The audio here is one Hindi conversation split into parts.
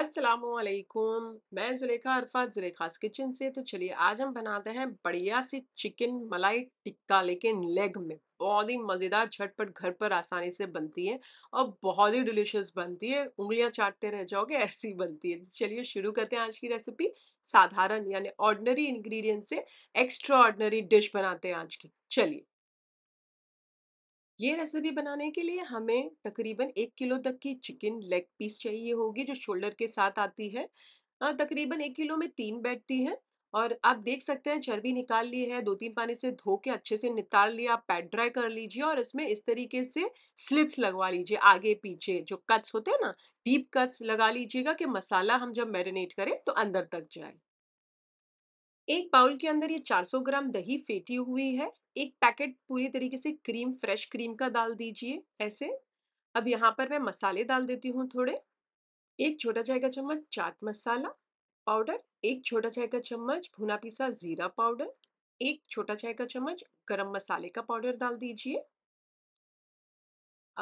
असलकुम मैं जुलेखा अरफा जुलेखास किचन से तो चलिए आज हम बनाते हैं बढ़िया सी चिकन मलाई टिक्का लेकिन लेग में बहुत ही मज़ेदार झटपट घर पर आसानी से बनती है और बहुत ही डिलीशियस बनती है उंगलियां चाटते रह जाओगे ऐसी बनती है चलिए शुरू करते हैं आज की रेसिपी साधारण यानी ऑर्डनरी इन्ग्रीडियंट से एक्स्ट्रा ऑर्डनरी डिश बनाते हैं आज की चलिए ये रेसिपी बनाने के लिए हमें तकरीबन एक किलो तक की चिकन लेग पीस चाहिए होगी जो शोल्डर के साथ आती है हाँ, तकरीबन एक किलो में तीन बैठती हैं और आप देख सकते हैं चर्बी निकाल ली है दो तीन पानी से धो के अच्छे से निकाल लिया आप पैट ड्राई कर लीजिए और इसमें इस तरीके से स्लिट्स लगवा लीजिए आगे पीछे जो कट्स होते हैं ना डीप कट्स लगा लीजिएगा कि मसाला हम जब मैरिनेट करें तो अंदर तक जाए एक बाउल के अंदर ये 400 ग्राम दही फेटी हुई है एक पैकेट पूरी तरीके से क्रीम फ्रेश क्रीम का डाल दीजिए ऐसे अब यहाँ पर मैं मसाले डाल देती हूँ थोड़े एक छोटा चाय का चम्मच चाट मसाला पाउडर एक छोटा चाय का चम्मच भुना पिसा जीरा पाउडर एक छोटा चाय का चम्मच गरम मसाले का पाउडर डाल दीजिए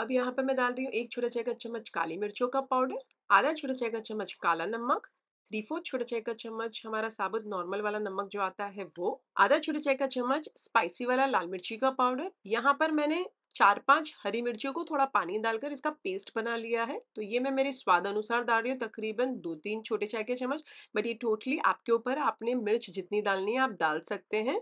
अब यहाँ पर मैं डाल रही हूँ एक छोटा चाय का चम्मच काली मिर्चों का पाउडर आधा छोटा चाय का चम्मच काला नमक थ्री फोर्थ छोटा चाय का चम्मच हमारा साबुत नॉर्मल वाला नमक जो आता है वो आधा छोटा चाय का चम्मच स्पाइसी वाला लाल मिर्ची का पाउडर यहाँ पर मैंने चार पांच हरी मिर्चियों को थोड़ा पानी डालकर इसका पेस्ट बना लिया है तो ये मैं मेरे स्वाद अनुसार डाल रही हूँ तकरीबन दो तीन छोटे चाय के चम्मच बट ये टोटली आपके ऊपर आपने मिर्च जितनी डालनी है आप डाल सकते हैं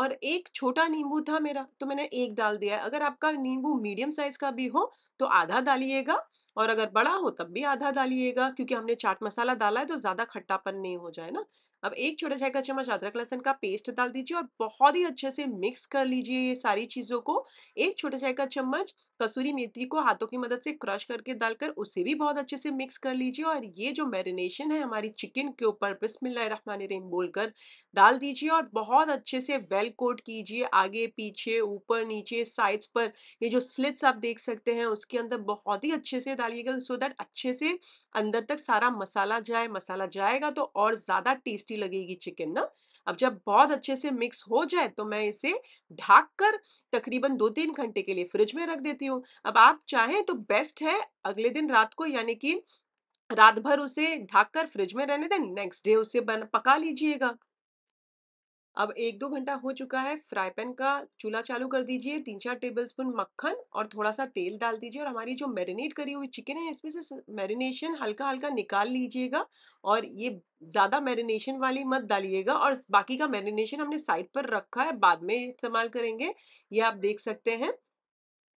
और एक छोटा नींबू था मेरा तो मैंने एक डाल दिया है अगर आपका नींबू मीडियम साइज का भी हो तो आधा डालिएगा और अगर बड़ा हो तब भी आधा डालिएगा क्योंकि हमने चाट मसाला डाला है तो ज़्यादा खट्टापन नहीं हो जाए ना अब एक छोटा चाय का चम्मच अदरक लहसन का पेस्ट डाल दीजिए और बहुत ही अच्छे से मिक्स कर लीजिए ये सारी चीज़ों को एक छोटा चाय का चम्मच कसूरी मेथी को हाथों की मदद से क्रश करके डालकर उसे भी बहुत अच्छे से मिक्स कर लीजिए और ये जो मैरिनेशन है हमारी चिकन के ऊपर बिस्मिल्लाम बोलकर डाल दीजिए और बहुत अच्छे से वेल कोट कीजिए आगे पीछे ऊपर नीचे साइड्स पर ये जो स्लिट्स आप देख सकते हैं उसके अंदर बहुत ही अच्छे से डालिएगा सो दैट अच्छे से अंदर तक सारा मसाला जाए मसाला जाएगा तो और ज़्यादा टेस्टी लगेगी चिकन ना अब जब बहुत अच्छे से मिक्स हो जाए तो मैं इसे ढाक कर तकरीबन दो तीन घंटे के लिए फ्रिज में रख देती हूँ अब आप चाहें तो बेस्ट है अगले दिन रात को यानी कि रात भर उसे ढाक कर फ्रिज में रहने दें नेक्स्ट डे उसे बन पका लीजिएगा अब एक दो घंटा हो चुका है फ्राई पैन का चूल्हा चालू कर दीजिए तीन चार टेबल स्पून मक्खन और थोड़ा सा तेल डाल दीजिए और हमारी जो मैरिनेट करी हुई चिकन है इसमें से मैरिनेशन हल्का हल्का निकाल लीजिएगा और ये ज़्यादा मैरिनेशन वाली मत डालिएगा और बाकी का मैरिनेशन हमने साइड पर रखा है बाद में इस्तेमाल करेंगे ये आप देख सकते हैं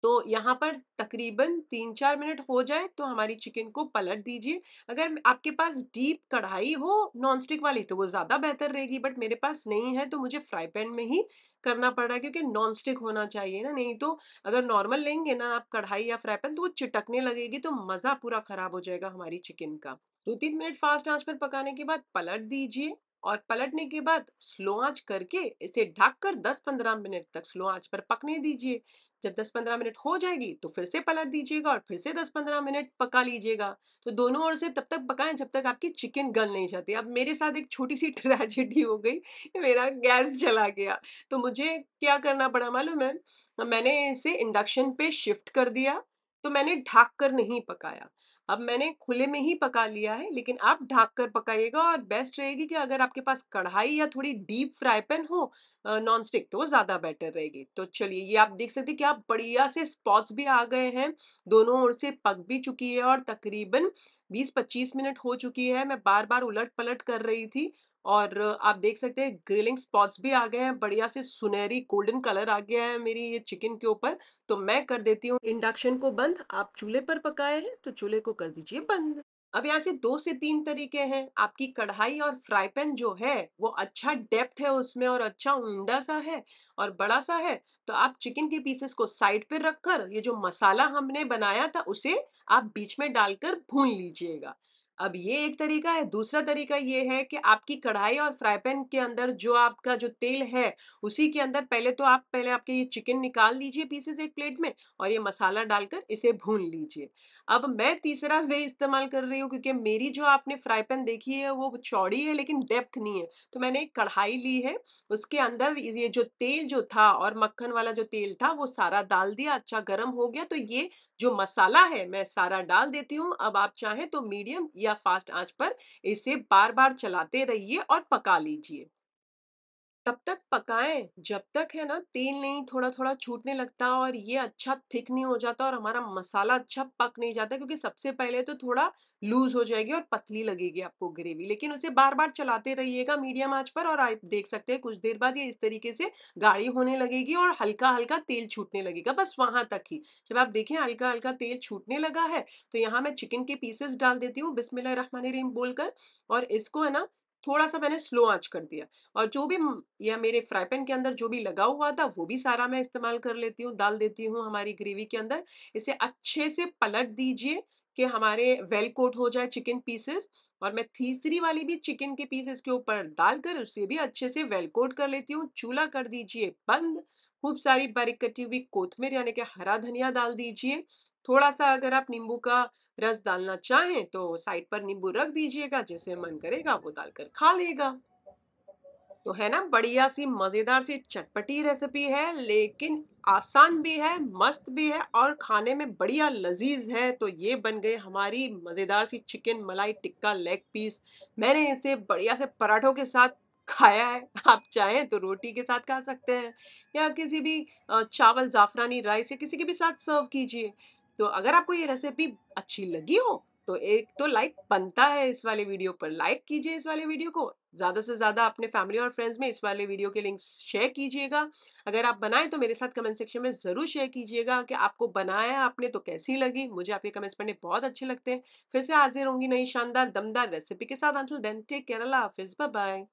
तो यहाँ पर तकरीबन तीन चार मिनट हो जाए तो हमारी चिकन को पलट दीजिए अगर आपके पास डीप कढ़ाई हो नॉन स्टिक वाली तो वो ज़्यादा बेहतर रहेगी बट मेरे पास नहीं है तो मुझे फ्राई पैन में ही करना पड़ रहा है क्योंकि नॉन स्टिक होना चाहिए ना नहीं तो अगर नॉर्मल लेंगे ना आप कढ़ाई या फ्राई पैन तो वो चिटकने लगेगी तो मज़ा पूरा ख़राब हो जाएगा हमारी चिकन का दो तीन मिनट फास्ट आंच पर पकाने के बाद पलट दीजिए और पलटने के बाद स्लो आंच करके इसे ढककर 10-15 मिनट तक स्लो आंच पर पकने दीजिए जब 10-15 मिनट हो जाएगी तो फिर से पलट दीजिएगा और फिर से 10-15 मिनट पका लीजिएगा तो दोनों ओर से तब तक पकाएं जब तक आपकी चिकन गल नहीं जाती अब मेरे साथ एक छोटी सी ट्रेजिडी हो गई मेरा गैस जला गया तो मुझे क्या करना पड़ा मालूम है मैंने इसे इंडक्शन पे शिफ्ट कर दिया तो मैंने ढाक कर नहीं पकाया अब मैंने खुले में ही पका लिया है लेकिन आप ढाक कर पकाइएगा और बेस्ट रहेगी कि अगर आपके पास कढ़ाई या थोड़ी डीप फ्राई पैन हो नॉन स्टिक तो वो ज़्यादा बेटर रहेगी तो चलिए ये आप देख सकते क्या कि आप बढ़िया से स्पॉट्स भी आ गए हैं दोनों ओर से पक भी चुकी है और तकरीबन 20-25 मिनट हो चुकी है मैं बार बार उलट पलट कर रही थी और आप देख सकते हैं ग्रिलिंग स्पॉट्स भी आ गए हैं बढ़िया से सुनहरी गोल्डन कलर आ गया है मेरी ये चिकन के ऊपर तो मैं कर देती हूँ इंडक्शन को बंद आप चूल्हे पर पकाए हैं तो चूल्हे को कर दीजिए बंद अब यहाँ से दो से तीन तरीके हैं आपकी कढ़ाई और फ्राई पैन जो है वो अच्छा डेप्थ है उसमें और अच्छा ऊंडा सा है और बड़ा सा है तो आप चिकन के पीसेस को साइड पर रखकर ये जो मसाला हमने बनाया था उसे आप बीच में डालकर भून लीजिएगा अब ये एक तरीका है दूसरा तरीका ये है कि आपकी कढ़ाई और फ्राई पैन के अंदर जो आपका जो तेल है उसी के अंदर पहले तो आप पहले आपके ये चिकन निकाल लीजिए पीसेस एक प्लेट में और ये मसाला डालकर इसे भून लीजिए अब मैं तीसरा वे इस्तेमाल कर रही हूँ क्योंकि मेरी जो आपने फ्राई पैन देखी है वो चौड़ी है लेकिन डेप्थ नहीं है तो मैंने एक कढ़ाई ली है उसके अंदर ये जो तेल जो था और मक्खन वाला जो तेल था वो सारा डाल दिया अच्छा गर्म हो गया तो ये जो मसाला है मैं सारा डाल देती हूँ अब आप चाहें तो मीडियम या या फास्ट आंच पर इसे बार बार चलाते रहिए और पका लीजिए तब तक पकाएं जब तक है ना तेल नहीं थोड़ा थोड़ा छूटने लगता और ये अच्छा थिक नहीं हो जाता और हमारा मसाला अच्छा पक नहीं जाता क्योंकि सबसे पहले तो थोड़ा लूज हो जाएगी और पतली लगेगी आपको ग्रेवी लेकिन उसे बार बार चलाते रहिएगा मीडियम आंच पर और आप देख सकते हैं कुछ देर बाद ये इस तरीके से गाढ़ी होने लगेगी और हल्का हल्का तेल छूटने लगेगा बस वहां तक ही जब आप देखें हल्का हल्का तेल छूटने लगा है तो यहाँ मैं चिकन के पीसेस डाल देती हूँ बिस्मिल्लाह रहमान रहीम बोलकर और इसको है ना थोड़ा सा मैंने स्लो आंच कर दिया और जो भी या मेरे फ्राई पैन के अंदर जो भी लगा हुआ था वो भी सारा मैं इस्तेमाल कर लेती हूँ डाल देती हूँ हमारी ग्रेवी के अंदर इसे अच्छे से पलट दीजिए कि हमारे वेल कोट हो जाए चिकन पीसेस और मैं तीसरी वाली भी चिकन के पीसेस के ऊपर डालकर उसे भी अच्छे से वेल कोट कर लेती हूँ चूल्हा कर दीजिए बंद खूब सारी बारीक कटी हुई कोथमेर यानी कि हरा धनिया डाल दीजिए थोड़ा सा अगर आप नींबू का रस डालना चाहें तो साइड पर नींबू रख दीजिएगा जैसे मन करेगा वो डालकर खा लेगा तो है ना बढ़िया सी मज़ेदार सी चटपटी रेसिपी है लेकिन आसान भी है मस्त भी है और खाने में बढ़िया लजीज है तो ये बन गए हमारी मज़ेदार सी चिकन मलाई टिक्का लेग पीस मैंने इसे बढ़िया से पराठों के साथ खाया है आप चाहें तो रोटी के साथ खा सकते हैं या किसी भी चावल ज़ाफ़रानी राइस या किसी के भी साथ सर्व कीजिए तो अगर आपको ये रेसिपी अच्छी लगी हो तो एक तो लाइक बनता है इस वाले वीडियो पर लाइक कीजिए इस वाले वीडियो को ज़्यादा से ज़्यादा अपने फैमिली और फ्रेंड्स में इस वाले वीडियो के लिंक्स शेयर कीजिएगा अगर आप बनाएं तो मेरे साथ कमेंट सेक्शन में ज़रूर शेयर कीजिएगा कि आपको बनाया आपने तो कैसी लगी मुझे आपके कमेंट्स पढ़ने बहुत अच्छे लगते हैं फिर से हाजिर होंगी नई शानदार दमदार रेसिपी के साथ आंसू देन टेक केरला हाफिज़ बाय